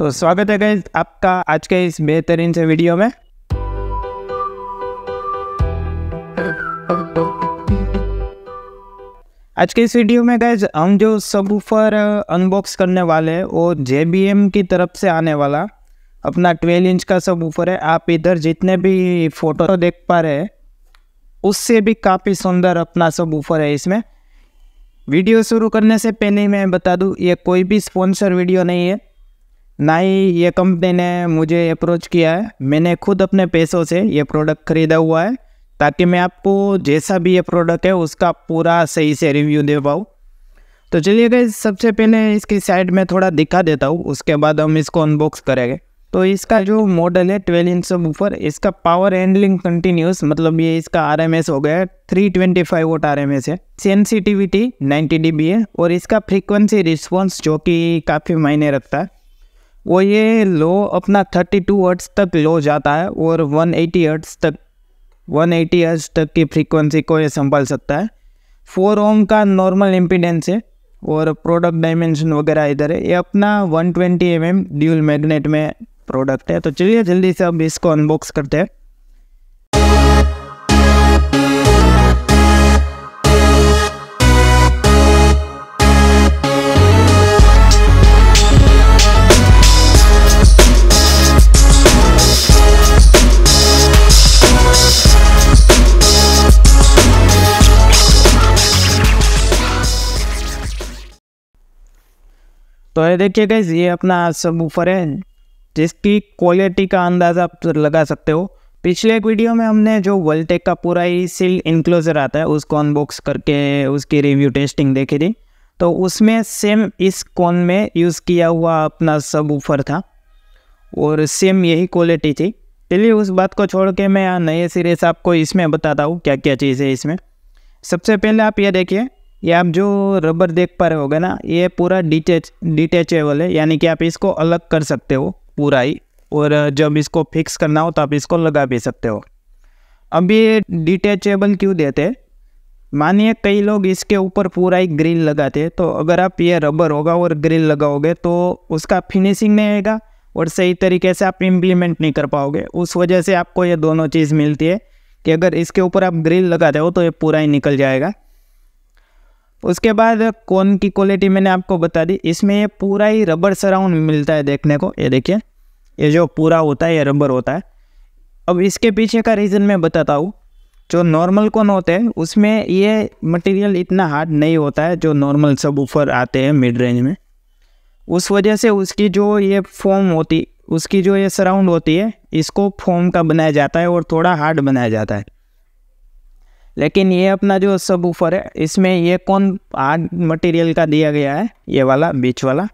तो स्वागत है गाइज आपका आज के इस बेहतरीन से वीडियो में आज के इस वीडियो में गैज हम जो सब ऊपर अनबॉक्स करने वाले हैं वो जे की तरफ से आने वाला अपना 12 इंच का सब ऊपर है आप इधर जितने भी फोटो देख पा रहे हैं उससे भी काफ़ी सुंदर अपना सब ऊपर है इसमें वीडियो शुरू करने से पहले मैं बता दूं ये कोई भी स्पॉन्सर वीडियो नहीं है ना ही ये कंपनी ने मुझे अप्रोच किया है मैंने खुद अपने पैसों से ये प्रोडक्ट ख़रीदा हुआ है ताकि मैं आपको जैसा भी ये प्रोडक्ट है उसका पूरा सही से रिव्यू दे पाऊँ तो चलिए गए सबसे पहले इसकी साइड में थोड़ा दिखा देता हूँ उसके बाद हम इसको अनबॉक्स करेंगे तो इसका जो मॉडल है ट्वेल्व इंच सब ऊपर इसका पावर हैंडलिंग कंटिन्यूस मतलब ये इसका आर हो गया है three twenty five watt R M है सेंसिटिविटी नाइन्टी डी है और इसका फ्रीक्वेंसी रिस्पॉन्स जो कि काफ़ी मायने रखता है वो ये लो अपना 32 टू तक लो जाता है और 180 एटी तक 180 एटी तक की फ्रीक्वेंसी को ये संभाल सकता है फोर ओम का नॉर्मल इम्पीडेंस है और प्रोडक्ट डायमेंशन वगैरह इधर है ये अपना 120 ट्वेंटी mm ड्यूल मैग्नेट में प्रोडक्ट है तो चलिए जल्दी से अब इसको अनबॉक्स करते हैं तो ये देखिए गैस ये अपना सब ऊपर है जिसकी क्वालिटी का अंदाज़ा आप लगा सकते हो पिछले एक वीडियो में हमने जो वर्ल्टेक का पूरा ही सील इन्क्लोज़र आता है उसको अनबॉक्स करके उसकी रिव्यू टेस्टिंग देखी थी तो उसमें सेम इस कॉन में यूज़ किया हुआ अपना सब ऊपर था और सेम यही क्वालिटी थी चलिए उस बात को छोड़ के मैं नए सिरे से आपको इसमें बताता हूँ क्या क्या चीज़ है इसमें सबसे पहले आप ये देखिए ये आप जो रबर देख पा रहे हो ना ये पूरा डिटेच डिटेचेबल है यानी कि आप इसको अलग कर सकते हो पूरा ही और जब इसको फिक्स करना हो तो आप इसको लगा भी सकते हो अब ये डिटेचेबल क्यों देते मानिए कई लोग इसके ऊपर पूरा ही ग्रिल लगाते हैं तो अगर आप ये रबर होगा और ग्रिल लगाओगे तो उसका फिनिशिंग नहीं आएगा और सही तरीके से आप इम्प्लीमेंट नहीं कर पाओगे उस वजह से आपको ये दोनों चीज़ मिलती है कि अगर इसके ऊपर आप ग्रिल लगाते हो तो ये पूरा ही निकल जाएगा उसके बाद कौन की क्वालिटी मैंने आपको बता दी इसमें ये पूरा ही रबर सराउंड मिलता है देखने को ये देखिए ये जो पूरा होता है ये रबर होता है अब इसके पीछे का रीज़न मैं बताता हूँ जो नॉर्मल कौन होते हैं उसमें ये मटेरियल इतना हार्ड नहीं होता है जो नॉर्मल सब ऊपर आते हैं मिड रेंज में उस वजह से उसकी जो ये फॉर्म होती उसकी जो ये सराउंड होती है इसको फॉर्म का बनाया जाता है और थोड़ा हार्ड बनाया जाता है लेकिन ये अपना जो सब ऊपर है इसमें ये कौन हार्ड मटेरियल का दिया गया है ये वाला बीच वाला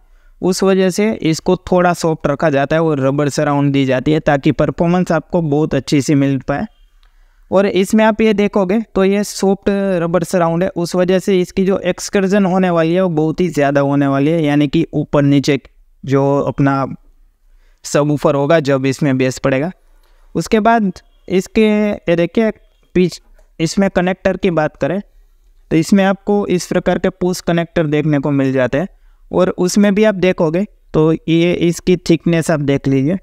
उस वजह से इसको थोड़ा सॉफ्ट रखा जाता है और रबड़ सराउंड दी जाती है ताकि परफॉर्मेंस आपको बहुत अच्छी सी मिल पाए और इसमें आप ये देखोगे तो ये सॉफ्ट रबड़ सराउंड है उस वजह से इसकी जो एक्सकर्जन होने वाली है वो बहुत ही ज़्यादा होने वाली है यानी कि ऊपर नीचे जो अपना सब ऊपर होगा जब इसमें बेस पड़ेगा उसके बाद इसके देखिए पीछे इसमें कनेक्टर की बात करें तो इसमें आपको इस प्रकार के पुश कनेक्टर देखने को मिल जाते हैं और उसमें भी आप देखोगे तो ये इसकी थिकनेस आप देख लीजिए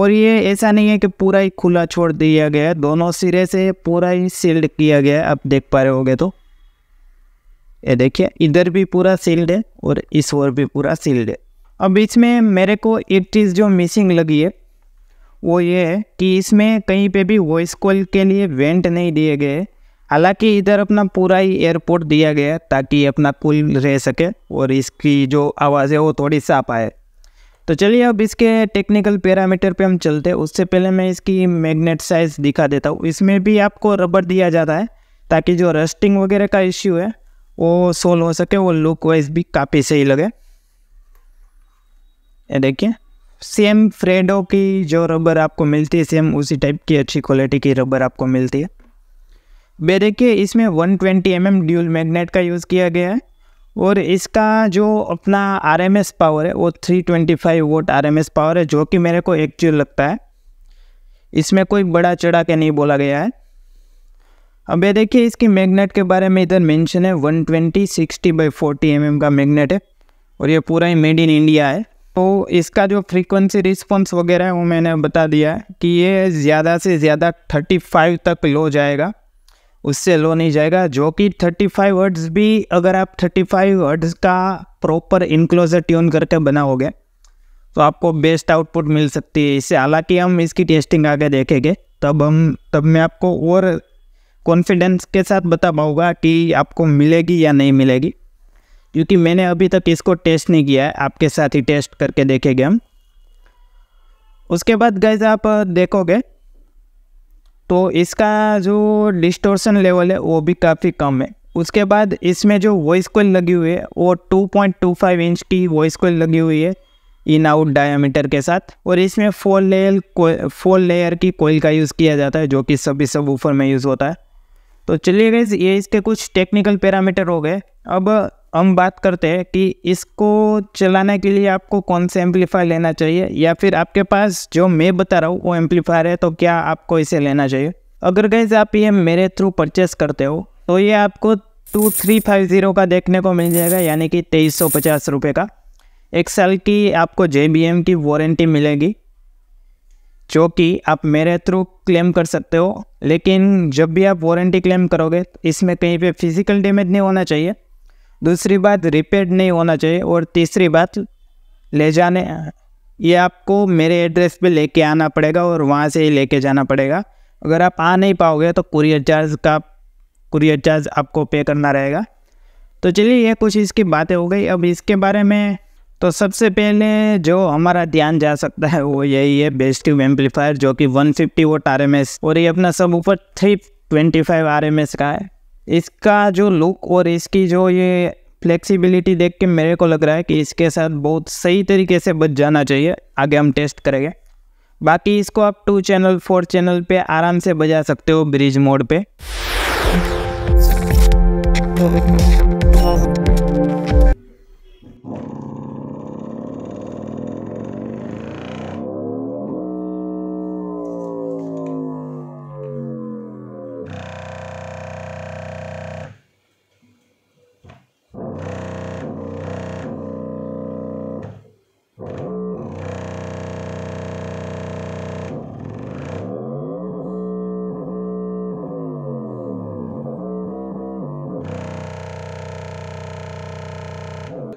और ये ऐसा नहीं है कि पूरा ही खुला छोड़ दिया गया है दोनों सिरे से पूरा ही सील्ड किया गया है आप देख पा रहे होगे तो ये देखिए इधर भी पूरा सील्ड है और इस ओर भी पूरा सील्ड है अब इसमें मेरे को एक चीज़ जो मिसिंग लगी है वो ये है कि इसमें कहीं पे भी वॉइस कॉल के लिए वेंट नहीं दिए गए हालांकि इधर अपना पूरा ही एयरपोर्ट दिया गया ताकि अपना कुल रह सके और इसकी जो आवाज़ है वो थोड़ी साफ आए तो चलिए अब इसके टेक्निकल पैरामीटर पे हम चलते हैं उससे पहले मैं इसकी मैग्नेट साइज़ दिखा देता हूँ इसमें भी आपको रबर दिया जाता है ताकि जो रस्टिंग वगैरह का इश्यू है वो सोल्व हो सके वो लुक वाइज भी काफ़ी सही लगे देखिए सेम फ्रेडो की जो रबर आपको मिलती है सेम उसी टाइप की अच्छी क्वालिटी की रबर आपको मिलती है बे देखिए इसमें 120 ट्वेंटी mm ड्यूल मैग्नेट का यूज़ किया गया है और इसका जो अपना आर एम एस पावर है वो 325 twenty five watt R M S power है जो कि मेरे को एक्चुअल लगता है इसमें कोई बड़ा चढ़ा के नहीं बोला गया है अब ये देखिए इसकी मैग्नेट के बारे में इधर मेंशन है 120 60 बाई फोर्टी एम mm का मैग्नेट है और ये पूरा ही मेड इन इंडिया है तो इसका जो फ्रीक्वेंसी रिस्पॉन्स वगैरह है वो मैंने बता दिया है कि ये ज़्यादा से ज़्यादा 35 तक लो जाएगा उससे लो नहीं जाएगा जो कि 35 फाइव वर्ड्स भी अगर आप 35 फाइव वर्ड्स का प्रॉपर इनक्लोजर ट्यून करके बनाओगे तो आपको बेस्ट आउटपुट मिल सकती है इससे हालांकि हम इसकी टेस्टिंग आगे देखेंगे तब हम तब मैं आपको और कॉन्फिडेंस के साथ बता पाऊँगा कि आपको मिलेगी या नहीं मिलेगी क्योंकि मैंने अभी तक इसको टेस्ट नहीं किया है आपके साथ ही टेस्ट करके देखेंगे हम उसके बाद गैज आप देखोगे तो इसका जो डिस्टोर्सन लेवल है वो भी काफ़ी कम है उसके बाद इसमें जो वॉइस कोयल लगी हुई है वो 2.25 इंच की वॉइस कोयल लगी हुई है इन आउट डायमीटर के साथ और इसमें फोर लेयर फोर लेयर की कोयल का यूज़ किया जाता है जो कि सभी सब ऊपर में यूज़ होता है तो चलिए गाइज़ ये इसके कुछ टेक्निकल पैरामीटर हो गए अब हम बात करते हैं कि इसको चलाने के लिए आपको कौन सा एम्पलीफायर लेना चाहिए या फिर आपके पास जो मैं बता रहा हूँ वो एम्पलीफायर है तो क्या आपको इसे लेना चाहिए अगर गैज आप ये मेरे थ्रू परचेस करते हो तो ये आपको टू थ्री फाइव ज़ीरो का देखने को मिल जाएगा यानी कि तेईस सौ पचास रुपये का एक साल की आपको जे बी एम की वारंटी मिलेगी जो कि आप मेरे थ्रू क्लेम कर सकते हो लेकिन जब भी आप वारंटी क्लेम करोगे तो इसमें कहीं पे फिजिकल डैमेज नहीं होना चाहिए दूसरी बात रिपेड नहीं होना चाहिए और तीसरी बात ले जाने ये आपको मेरे एड्रेस पे लेके आना पड़ेगा और वहाँ से ही लेके जाना पड़ेगा अगर आप आ नहीं पाओगे तो कुरियर चार्ज का कुरियर चार्ज आपको पे करना रहेगा तो चलिए ये कुछ इसकी बातें हो गई अब इसके बारे में तो सबसे पहले जो हमारा ध्यान जा सकता है वो यही है बेस्टिव एम्पलीफायर जो कि 150 वोट आर एम एस और ये अपना सब ऊपर three twenty five R M S का है इसका जो लुक और इसकी जो ये फ्लेक्सिबिलिटी देख के मेरे को लग रहा है कि इसके साथ बहुत सही तरीके से बच जाना चाहिए आगे हम टेस्ट करेंगे बाकी इसको आप टू चैनल फोर चैनल पे आराम से बजा सकते हो ब्रिज मोड पे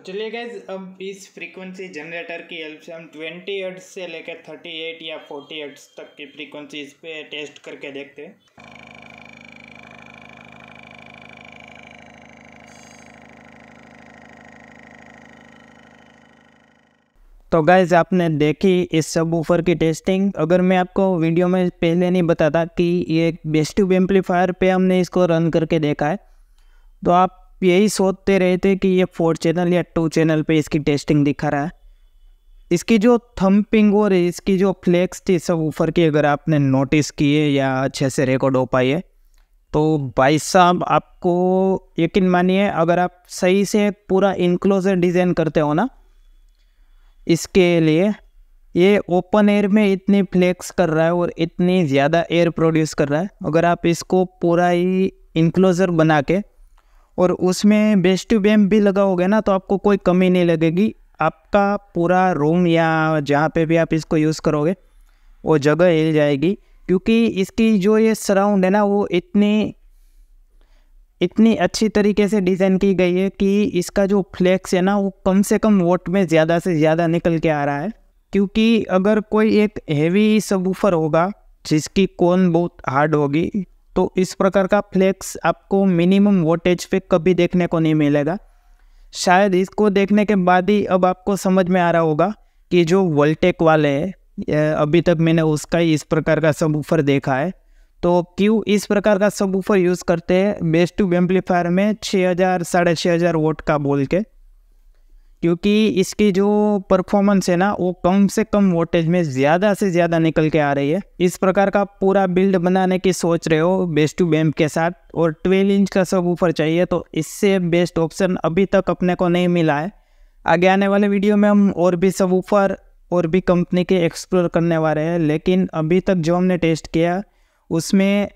चलिए गैज अब इस फ्रीक्वेंसी जनरेटर की हेल्प से हम ट्वेंटी एट्स से लेकर एट या फोर्टी एट्स तक की फ्रीक्वेंसी इस पर टेस्ट करके देखते हैं तो गैज़ आपने देखी इस सब ऊपर की टेस्टिंग अगर मैं आपको वीडियो में पहले नहीं बताता कि ये बेस्ट एम्पलीफायर पे हमने इसको रन करके देखा है तो आप यही सोचते रहे थे कि ये फोर चैनल या टू चैनल पे इसकी टेस्टिंग दिखा रहा है इसकी जो थम्पिंग और इसकी जो फ्लेक्स थी सब ऊपर की अगर आपने नोटिस किए या अच्छे से रिकॉर्ड हो पाई है तो भाई साहब आपको यकीन मानिए अगर आप सही से पूरा इनक्लोजर डिज़ाइन करते हो ना इसके लिए ये ओपन एयर में इतनी फ्लेक्स कर रहा है और इतनी ज़्यादा एयर प्रोड्यूस कर रहा है अगर आप इसको पूरा ही इनक्लोज़र बना के और उसमें बेस्ट टू भी लगा होगा ना तो आपको कोई कमी नहीं लगेगी आपका पूरा रूम या जहाँ पे भी आप इसको यूज़ करोगे वो जगह हिल जाएगी क्योंकि इसकी जो ये सराउंड है ना वो इतनी इतनी अच्छी तरीके से डिज़ाइन की गई है कि इसका जो फ्लेक्स है ना वो कम से कम वोट में ज़्यादा से ज़्यादा निकल के आ रहा है क्योंकि अगर कोई एक हैवी सबूफर होगा जिसकी कौन बहुत हार्ड होगी तो इस प्रकार का फ्लेक्स आपको मिनिमम वोल्टेज पे कभी देखने को नहीं मिलेगा शायद इसको देखने के बाद ही अब आपको समझ में आ रहा होगा कि जो वोल्टेक वाले हैं अभी तक मैंने उसका ही इस प्रकार का सब ऊफ़र देखा है तो क्यों इस प्रकार का सब ऊफ़र यूज़ करते हैं बेस्ट टू एम्पलीफायर में छः हज़ार साढ़े छः हज़ार वोट का बोल के क्योंकि इसकी जो परफॉर्मेंस है ना वो कम से कम वोल्टेज में ज़्यादा से ज़्यादा निकल के आ रही है इस प्रकार का पूरा बिल्ड बनाने की सोच रहे हो बेस्ट टू बैम्प के साथ और 12 इंच का सब ऊपर चाहिए तो इससे बेस्ट ऑप्शन अभी तक अपने को नहीं मिला है आगे आने वाले वीडियो में हम और भी सब ऊपर और भी कंपनी के एक्सप्लोर करने वाले हैं लेकिन अभी तक जो हमने टेस्ट किया उसमें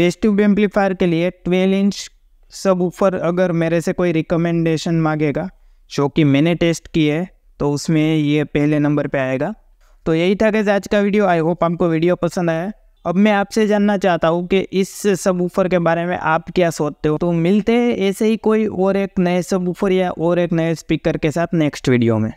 बेस्ट टू एम्पलीफायर के लिए ट्वेल्व इंच सब ऊपर अगर मेरे से कोई रिकमेंडेशन मांगेगा जो कि मैंने टेस्ट की है तो उसमें ये पहले नंबर पे आएगा तो यही था कैसे आज का वीडियो आई होप आपको वीडियो पसंद आया अब मैं आपसे जानना चाहता हूँ कि इस सब ऊफर के बारे में आप क्या सोचते हो तो मिलते हैं ऐसे ही कोई और एक नए सब ऊफर या और एक नए स्पीकर के साथ नेक्स्ट वीडियो में